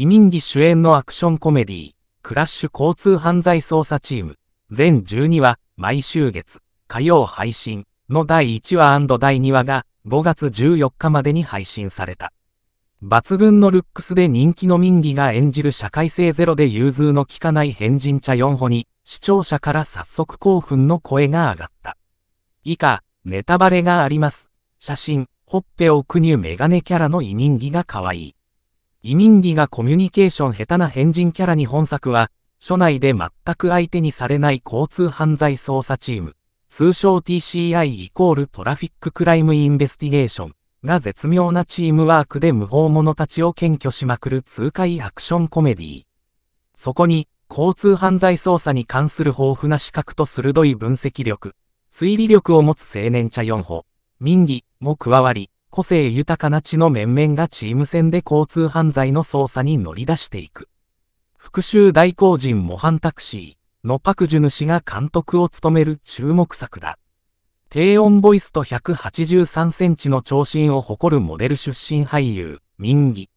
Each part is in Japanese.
イ・ミンギ主演のアクションコメディクラッシュ交通犯罪捜査チーム、全12話、毎週月、火曜配信の第1話第2話が5月14日までに配信された。抜群のルックスで人気の民ギが演じる社会性ゼロで融通の利かない変人茶4歩に、視聴者から早速興奮の声が上がった。以下、ネタバレがあります。写真、ほっぺをくにゅメガネキャラのイミンギが可愛い。移民儀がコミュニケーション下手な変人キャラに本作は、署内で全く相手にされない交通犯罪捜査チーム、通称 TCI イコールトラフィッククライムインベスティゲーションが絶妙なチームワークで無法者たちを検挙しまくる痛快アクションコメディー。そこに、交通犯罪捜査に関する豊富な資格と鋭い分析力、推理力を持つ青年茶4歩、民ギも加わり、個性豊かな地の面々がチーム戦で交通犯罪の捜査に乗り出していく。復讐代行人模範タクシーのパクジュヌ氏が監督を務める注目作だ。低音ボイスと183センチの長身を誇るモデル出身俳優、民ギ。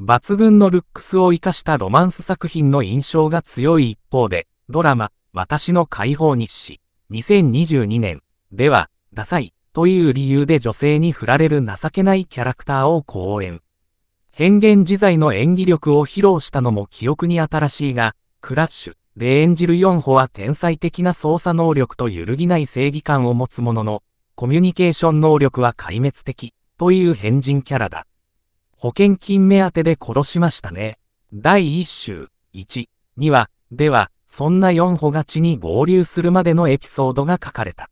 抜群のルックスを活かしたロマンス作品の印象が強い一方で、ドラマ、私の解放日誌、2022年では、ダサい、という理由で女性に振られる情けないキャラクターを講演。変幻自在の演技力を披露したのも記憶に新しいが、クラッシュで演じる4歩は天才的な操作能力と揺るぎない正義感を持つものの、コミュニケーション能力は壊滅的という変人キャラだ。保険金目当てで殺しましたね。第1週1、2話では、そんな4歩が地に合流するまでのエピソードが書かれた。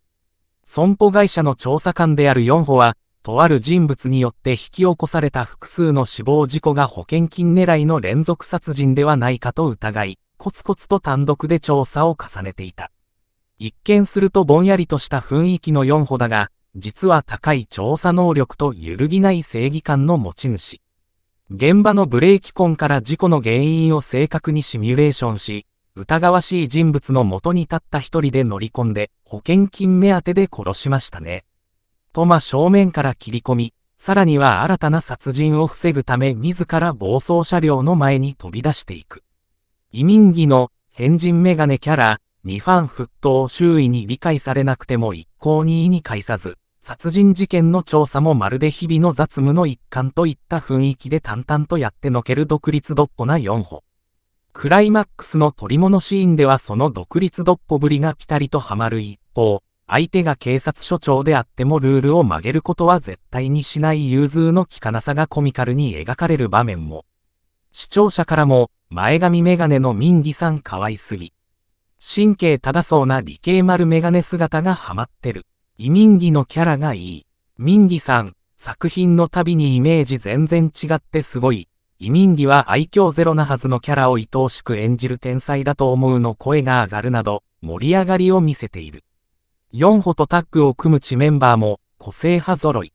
損保会社の調査官である4歩は、とある人物によって引き起こされた複数の死亡事故が保険金狙いの連続殺人ではないかと疑い、コツコツと単独で調査を重ねていた。一見するとぼんやりとした雰囲気の4歩だが、実は高い調査能力と揺るぎない正義感の持ち主。現場のブレーキ痕から事故の原因を正確にシミュレーションし、疑わしい人物の元に立った一人で乗り込んで、保険金目当てで殺しましたね。とま正面から切り込み、さらには新たな殺人を防ぐため自ら暴走車両の前に飛び出していく。移民儀の変人メガネキャラ、にファン沸騰周囲に理解されなくても一向に意に介さず、殺人事件の調査もまるで日々の雑務の一環といった雰囲気で淡々とやってのける独立どっこな4歩。クライマックスの取り物シーンではその独立どっぽぶりがピタリとはまる一方、相手が警察署長であってもルールを曲げることは絶対にしない融通の利かなさがコミカルに描かれる場面も。視聴者からも、前髪メガネのミンギさん可愛すぎ。神経正そうな理系丸メガネ姿がハマってる。イミンギのキャラがいい。ミンギさん、作品の旅にイメージ全然違ってすごい。移民儀は愛嬌ゼロなはずのキャラを愛おしく演じる天才だと思うの声が上がるなど、盛り上がりを見せている。4歩とタッグを組む地メンバーも、個性派揃い。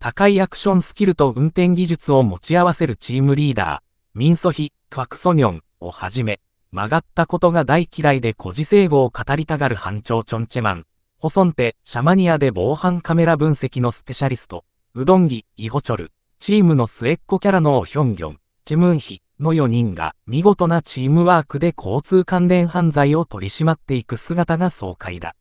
高いアクションスキルと運転技術を持ち合わせるチームリーダー、ミンソヒ、クワクソニョンをはじめ、曲がったことが大嫌いで孤児聖語を語りたがる班長チョンチェマン、ホソンテ、シャマニアで防犯カメラ分析のスペシャリスト、うどんぎ、イホチョル、チームの末っ子キャラのヒョンギョン、チムンヒの4人が見事なチームワークで交通関連犯罪を取り締まっていく姿が爽快だ。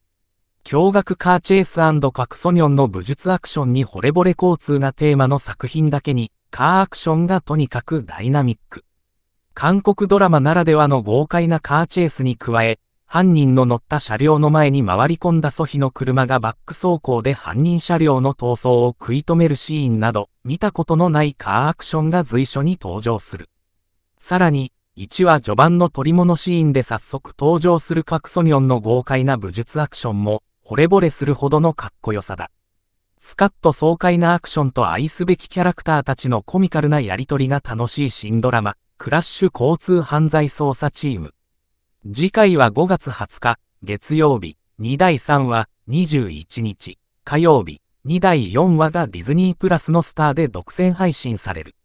驚愕カーチェイスカクソニョンの武術アクションに惚れ惚れ交通がテーマの作品だけに、カーアクションがとにかくダイナミック。韓国ドラマならではの豪快なカーチェイスに加え、犯人の乗った車両の前に回り込んだソヒの車がバック走行で犯人車両の逃走を食い止めるシーンなど、見たことのないカーアクションが随所に登場する。さらに、1話序盤の取り物シーンで早速登場するカクソニョンの豪快な武術アクションも、惚れ惚れするほどのかっこよさだ。スカッと爽快なアクションと愛すべきキャラクターたちのコミカルなやりとりが楽しい新ドラマ、クラッシュ交通犯罪捜査チーム。次回は5月20日、月曜日、2第3話、21日、火曜日、2第4話がディズニープラスのスターで独占配信される。